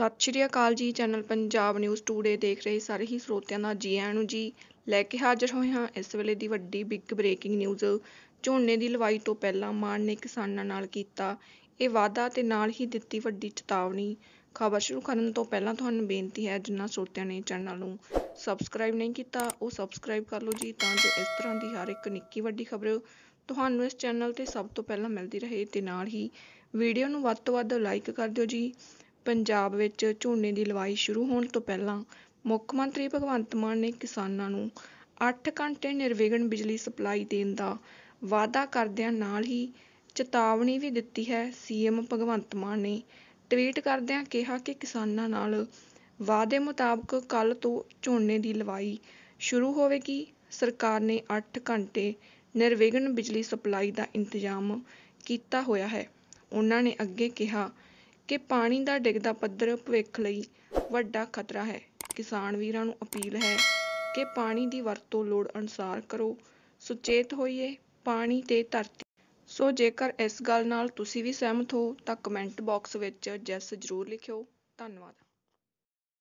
ਸਤਿ ਸ਼੍ਰੀ ਅਕਾਲ ਜੀ channel Punjab news today ਦੇਖ ਰਹੇ ਸਾਰੇ ਹੀ ਸਰੋਤਿਆਂ ਦਾ ਜੀ ਆਇਆਂ ਨੂੰ ਜੀ ਲੈ ਕੇ ਹਾਜ਼ਰ ਹੋਏ ਹਾਂ ਇਸ ਵੇਲੇ ਦੀ ਵੱਡੀ ਬਿਗ ਬ੍ਰੇਕਿੰਗ ਨਿਊਜ਼ ਝੋਨੇ ਦੀ ਲਵਾਈ ਤੋਂ ਪਹਿਲਾਂ ਮਾਨ ਨੇ ਕਿਸਾਨਾਂ ਨਾਲ ਕੀਤਾ ਇਹ ਵਾਅਦਾ ਤੇ ਨਾਲ ਹੀ ਦਿੱਤੀ ਵੱਡੀ ਚੇਤਾਵਨੀ ਖਬਰ ਸ਼ੁਰੂ ਕਰਨ ਤੋਂ ਪਹਿਲਾਂ ਤੁਹਾਨੂੰ ਬੇਨਤੀ ਹੈ ਜਿਨ੍ਹਾਂ ਸਰੋਤਿਆਂ ਨੇ ਚੈਨਲ ਨੂੰ ਸਬਸਕ੍ਰਾਈਬ ਨਹੀਂ ਕੀਤਾ ਉਹ ਸਬਸਕ੍ਰਾਈਬ ਕਰ ਲਓ ਜੀ ਤਾਂ ਜੋ ਇਸ ਤਰ੍ਹਾਂ ਦੀ ਹਰ ਇੱਕ ਨਿੱਕੀ ਵੱਡੀ ਖਬਰ ਤੁਹਾਨੂੰ ਇਸ ਚੈਨਲ ਤੇ ਸਭ ਤੋਂ ਪਹਿਲਾਂ ਮਿਲਦੀ ਰਹੇ ਤੇ ਨਾਲ ਹੀ ਵੀਡੀਓ ਨੂੰ ਵੱਧ ਤੋਂ ਵੱਧ ਲਾਈਕ ਕਰ ਦਿਓ ਜੀ ਪੰਜਾਬ ਵਿੱਚ ਝੋਨੇ ਦੀ ਲਵਾਈ ਸ਼ੁਰੂ ਹੋਣ ਤੋਂ ਪਹਿਲਾਂ ਮੁੱਖ ਮੰਤਰੀ ਭਗਵੰਤ ਮਾਨ ਨੇ ਕਿਸਾਨਾਂ ਨੂੰ ਅੱਠ ਘੰਟੇ ਨਿਰਵਿਘਨ ਬਿਜਲੀ ਸਪਲਾਈ ਦੇਣ ਦਾ ਵਾਅਦਾ ਕਰਦਿਆਂ ਨਾਲ ਹੀ ਚੇਤਾਵਨੀ ਵੀ ਦਿੱਤੀ ਹੈ ਸੀਐਮ ਭਗਵੰਤ ਮਾਨ ਨੇ ਟਵੀਟ ਕਰਦਿਆਂ ਕਿਹਾ ਕਿ ਕਿਸਾਨਾਂ ਨਾਲ ਵਾਅਦੇ ਮੁਤਾਬਕ ਕੱਲ੍ਹ ਤੋਂ ਝੋਨੇ ਦੀ ਲਵਾਈ ਸ਼ੁਰੂ ਹੋਵੇਗੀ ਸਰਕਾਰ ਨੇ 8 ਘੰਟੇ ਨਿਰਵਿਘਨ ਬਿਜਲੀ ਸਪਲਾਈ ਦਾ ਇੰਤਜ਼ਾਮ ਕੀਤਾ ਹੋਇਆ ਹੈ ਉਹਨਾਂ ਨੇ ਅੱਗੇ ਕਿਹਾ ਕਿ ਪਾਣੀ ਦਾ ਡਿੱਗਦਾ ਪੱਧਰ ਭਵਿੱਖ ਲਈ ਵੱਡਾ ਖਤਰਾ ਹੈ ਕਿਸਾਨ ਵੀਰਾਂ ਨੂੰ ਅਪੀਲ ਹੈ ਕਿ ਪਾਣੀ ਦੀ ਵਰਤੋਂ ਲੋੜ ਅਨੁਸਾਰ ਕਰੋ ਸੁਚੇਤ ਹੋਈਏ ਪਾਣੀ ਤੇ ਧਰਤੀ ਸੋ ਜੇਕਰ ਇਸ ਗੱਲ ਨਾਲ ਤੁਸੀਂ ਵੀ ਸਹਿਮਤ ਹੋ ਤਾਂ ਕਮੈਂਟ ਬਾਕਸ ਵਿੱਚ ਜੈਸ ਜ਼ਰੂਰ ਲਿਖਿਓ ਧੰਨਵਾਦ